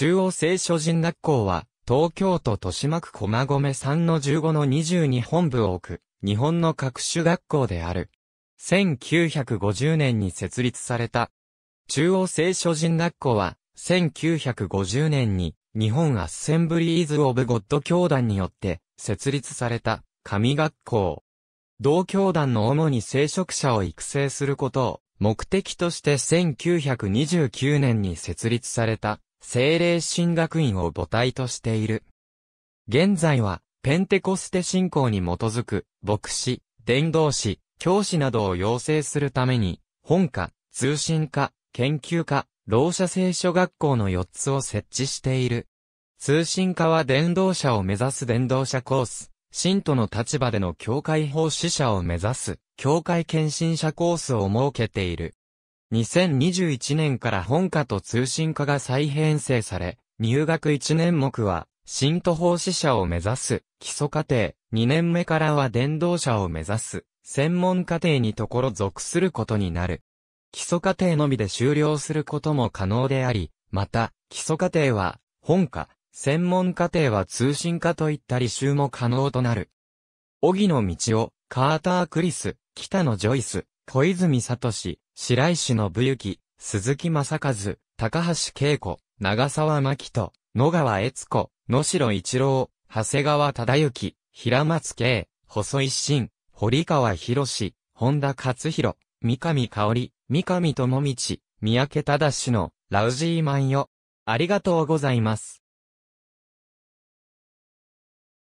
中央聖書人学校は、東京都豊島区駒込3の15の22本部を置く、日本の各種学校である。1950年に設立された。中央聖書人学校は、1950年に、日本アッセンブリーズ・オブ・ゴッド教団によって、設立された、神学校。同教団の主に聖職者を育成することを、目的として1929年に設立された、精霊神学院を母体としている。現在は、ペンテコステ信仰に基づく、牧師、伝道師、教師などを養成するために、本科、通信科、研究科、老者聖書学校の4つを設置している。通信科は伝道者を目指す伝道者コース、信徒の立場での教会奉仕者を目指す、教会献身者コースを設けている。2021年から本科と通信科が再編成され、入学1年目は、新都方死者を目指す、基礎課程、2年目からは電動車を目指す、専門課程にところ属することになる。基礎課程のみで終了することも可能であり、また、基礎課程は、本科、専門課程は通信科といった履修も可能となる。木の道を、カーター・クリス、北野ジョイス、小泉聡、白石信之、鈴木正和、高橋恵子、長沢真希と、野川悦子、野城一郎、長谷川忠之、平松慶、細井新、堀川博士、本田勝弘、三上香織、三上智道、三宅忠の、ラウジーマンよ。ありがとうございます。